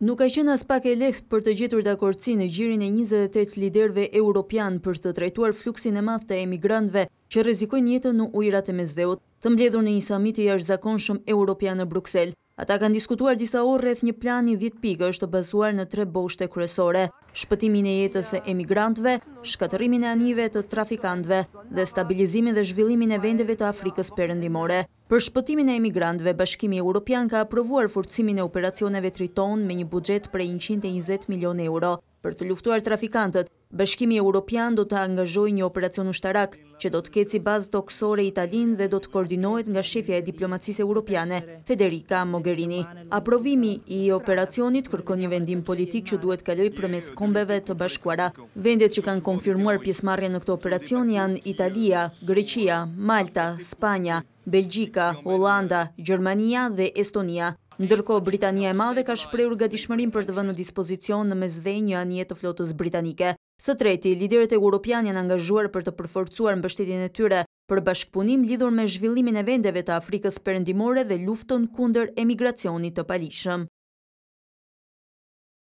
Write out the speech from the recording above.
Nuk ka qenë as pak e leht për të gjetur dhe akorci në gjirin e 28 liderve europian për të trajtuar fluksin e math të emigrantve që rezikojnë jetën në ujrat e mezdeut, të mbledhur në një samiti jashtë zakonshëm europian në Bruxelles. Ata kanë diskutuar disa orë rreth një plan i 10 pikë është të bazuar në tre boshte kryesore: shpëtimin e jetës e emigrantëve, shkaterimin e anive të trafikantve dhe stabilizimin dhe zhvillimin e vendeve të Afrikës Perëndimore. Për shpëtimin e emigrantëve, Bashkimi Evropian ka aprovuar forcimin e operacioneve Triton me një buxhet prej 120 milionë euro për të luftuar trafikantët Bashkimi Europian do të angazhoj një operacion ushtarak, që do të keci bazë të oksore Italin dhe do të koordinojt nga shefja e diplomacisë europiane, Federica Mogherini. Aprovimi i operacionit kërko një vendim politik që duhet kaloj për mes kombeve të bashkuara. Vendet që kanë konfirmuar pjesmarja në këto operacion janë Italia, Greqia, Malta, Spania, Belgjika, Holanda, Gjermania dhe Estonia. Ndërko, Britania e Madhe ka shprejur ga dishmërim për të vënë në dispozicion në një anjetë të flotës britanike. Së treti, liderët e Europian janë angazhuar për të përforcuar mbështetjen e tyre për bashkëpunim lidhur me zhvillimin e vendeve të Afrikës përëndimore dhe luftën kunder emigracionit të palishëm.